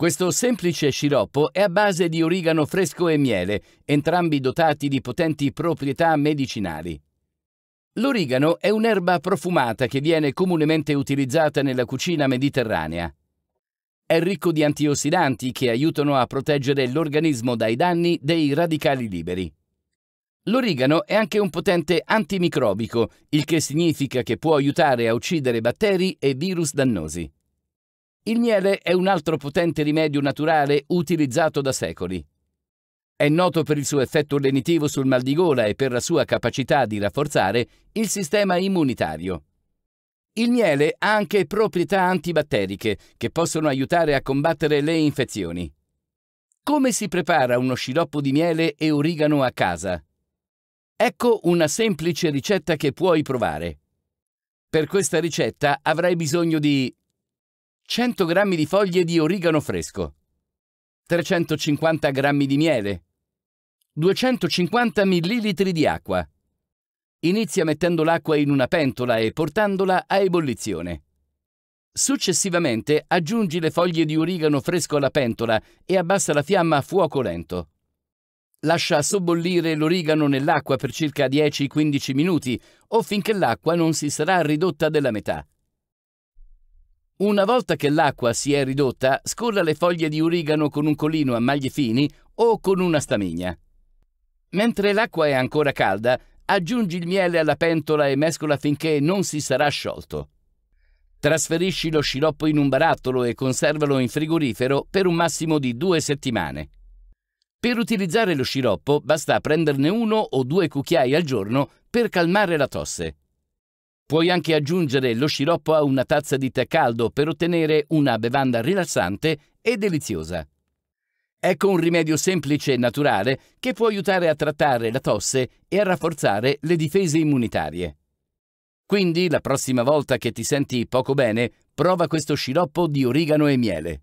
Questo semplice sciroppo è a base di origano fresco e miele, entrambi dotati di potenti proprietà medicinali. L'origano è un'erba profumata che viene comunemente utilizzata nella cucina mediterranea. È ricco di antiossidanti che aiutano a proteggere l'organismo dai danni dei radicali liberi. L'origano è anche un potente antimicrobico, il che significa che può aiutare a uccidere batteri e virus dannosi. Il miele è un altro potente rimedio naturale utilizzato da secoli. È noto per il suo effetto lenitivo sul mal di gola e per la sua capacità di rafforzare il sistema immunitario. Il miele ha anche proprietà antibatteriche che possono aiutare a combattere le infezioni. Come si prepara uno sciroppo di miele e origano a casa? Ecco una semplice ricetta che puoi provare. Per questa ricetta avrai bisogno di 100 g di foglie di origano fresco, 350 g di miele, 250 ml di acqua. Inizia mettendo l'acqua in una pentola e portandola a ebollizione. Successivamente aggiungi le foglie di origano fresco alla pentola e abbassa la fiamma a fuoco lento. Lascia sobbollire l'origano nell'acqua per circa 10-15 minuti o finché l'acqua non si sarà ridotta della metà. Una volta che l'acqua si è ridotta, scolla le foglie di origano con un colino a maglie fini o con una stamigna. Mentre l'acqua è ancora calda, aggiungi il miele alla pentola e mescola finché non si sarà sciolto. Trasferisci lo sciroppo in un barattolo e conservalo in frigorifero per un massimo di due settimane. Per utilizzare lo sciroppo basta prenderne uno o due cucchiai al giorno per calmare la tosse. Puoi anche aggiungere lo sciroppo a una tazza di tè caldo per ottenere una bevanda rilassante e deliziosa. Ecco un rimedio semplice e naturale che può aiutare a trattare la tosse e a rafforzare le difese immunitarie. Quindi la prossima volta che ti senti poco bene, prova questo sciroppo di origano e miele.